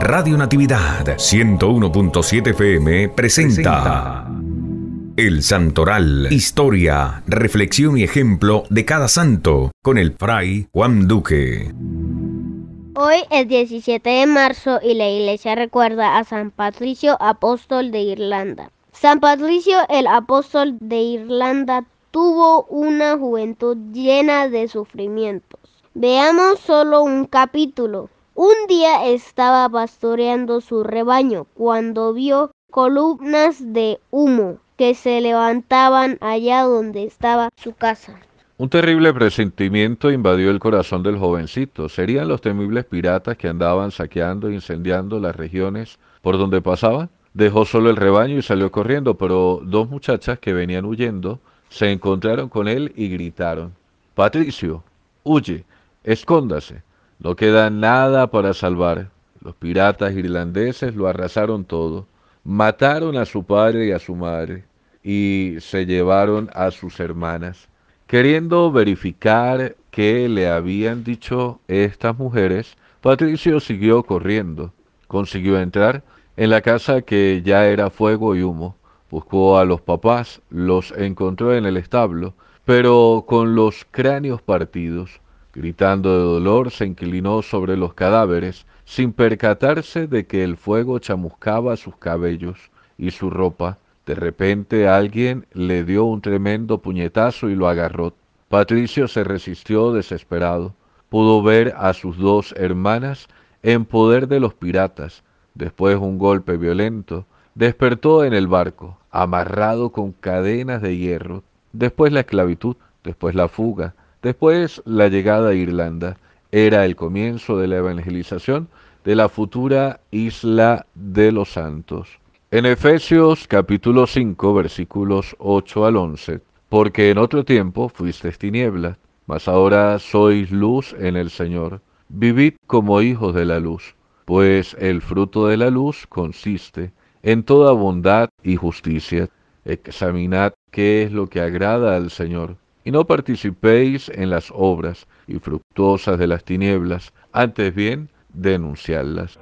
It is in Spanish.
Radio Natividad 101.7 FM presenta, El Santoral, historia, reflexión y ejemplo de cada santo con el fray Juan Duque. Hoy es 17 de marzo y la iglesia recuerda a San Patricio, apóstol de Irlanda. San Patricio, el apóstol de Irlanda, tuvo una juventud llena de sufrimientos. Veamos solo un capítulo, un día estaba pastoreando su rebaño cuando vio columnas de humo que se levantaban allá donde estaba su casa. Un terrible presentimiento invadió el corazón del jovencito. ¿Serían los temibles piratas que andaban saqueando e incendiando las regiones por donde pasaban. Dejó solo el rebaño y salió corriendo, pero dos muchachas que venían huyendo se encontraron con él y gritaron, Patricio, huye, escóndase. No queda nada para salvar. Los piratas irlandeses lo arrasaron todo. Mataron a su padre y a su madre y se llevaron a sus hermanas. Queriendo verificar qué le habían dicho estas mujeres, Patricio siguió corriendo. Consiguió entrar en la casa que ya era fuego y humo. Buscó a los papás, los encontró en el establo, pero con los cráneos partidos. Gritando de dolor, se inclinó sobre los cadáveres, sin percatarse de que el fuego chamuscaba sus cabellos y su ropa. De repente alguien le dio un tremendo puñetazo y lo agarró. Patricio se resistió desesperado. Pudo ver a sus dos hermanas en poder de los piratas. Después un golpe violento. Despertó en el barco, amarrado con cadenas de hierro. Después la esclavitud, después la fuga, Después, la llegada a Irlanda era el comienzo de la evangelización de la futura isla de los santos. En Efesios capítulo 5 versículos 8 al 11, porque en otro tiempo fuisteis tiniebla, mas ahora sois luz en el Señor. Vivid como hijos de la luz, pues el fruto de la luz consiste en toda bondad y justicia. Examinad qué es lo que agrada al Señor y no participéis en las obras infructuosas de las tinieblas, antes bien denunciarlas.